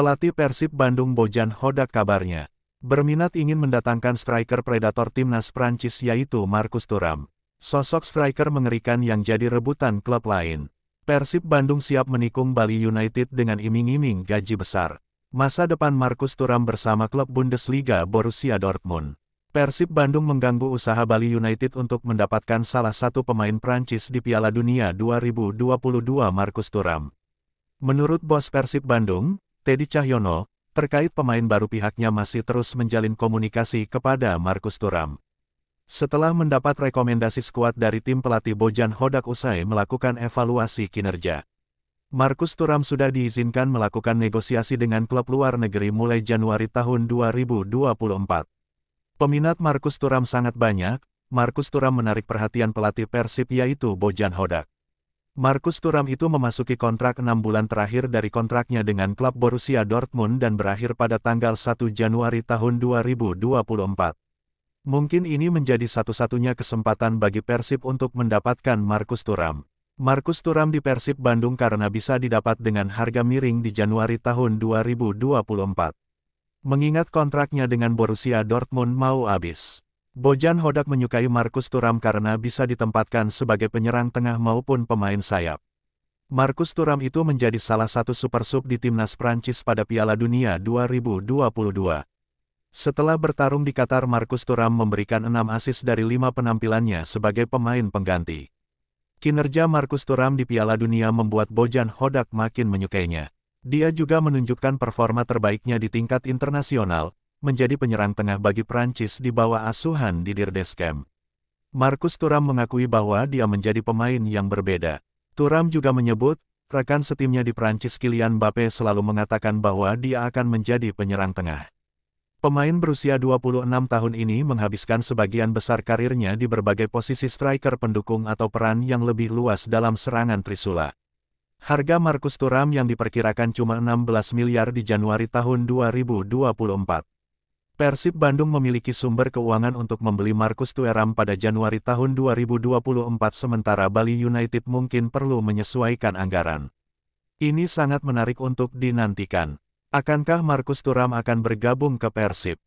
Pelatih Persib Bandung Bojan Hodak kabarnya berminat ingin mendatangkan striker predator timnas Prancis yaitu Marcus Thuram. Sosok striker mengerikan yang jadi rebutan klub lain. Persib Bandung siap menikung Bali United dengan iming-iming gaji besar. Masa depan Marcus Thuram bersama klub Bundesliga Borussia Dortmund. Persib Bandung mengganggu usaha Bali United untuk mendapatkan salah satu pemain Prancis di Piala Dunia 2022 Marcus Thuram. Menurut bos Persib Bandung, Teddy Cahyono, terkait pemain baru pihaknya masih terus menjalin komunikasi kepada Markus Turam. Setelah mendapat rekomendasi skuad dari tim pelatih Bojan Hodak usai melakukan evaluasi kinerja. Markus Turam sudah diizinkan melakukan negosiasi dengan klub luar negeri mulai Januari tahun 2024. Peminat Markus Turam sangat banyak, Markus Turam menarik perhatian pelatih Persib yaitu Bojan Hodak. Markus Turam itu memasuki kontrak enam bulan terakhir dari kontraknya dengan klub Borussia Dortmund dan berakhir pada tanggal 1 Januari tahun 2024. Mungkin ini menjadi satu-satunya kesempatan bagi Persib untuk mendapatkan Markus Turam. Markus Turam di Persib Bandung karena bisa didapat dengan harga miring di Januari tahun 2024. Mengingat kontraknya dengan Borussia Dortmund mau habis. Bojan Hodak menyukai Markus Turam karena bisa ditempatkan sebagai penyerang tengah maupun pemain sayap. Markus Turam itu menjadi salah satu super sub di timnas Prancis pada Piala Dunia 2022. Setelah bertarung di Qatar Markus Turam memberikan enam asis dari lima penampilannya sebagai pemain pengganti. Kinerja Markus Turam di Piala Dunia membuat Bojan Hodak makin menyukainya. Dia juga menunjukkan performa terbaiknya di tingkat internasional, menjadi penyerang tengah bagi Prancis di bawah asuhan Didier Deschamps. Marcus Turam mengakui bahwa dia menjadi pemain yang berbeda. Turam juga menyebut, rekan setimnya di Prancis Kylian Mbappe selalu mengatakan bahwa dia akan menjadi penyerang tengah. Pemain berusia 26 tahun ini menghabiskan sebagian besar karirnya di berbagai posisi striker pendukung atau peran yang lebih luas dalam serangan Trisula. Harga Marcus Turam yang diperkirakan cuma 16 miliar di Januari tahun 2024. Persib Bandung memiliki sumber keuangan untuk membeli Markus Tueram pada Januari tahun 2024 sementara Bali United mungkin perlu menyesuaikan anggaran. Ini sangat menarik untuk dinantikan. Akankah Markus Turam akan bergabung ke Persib?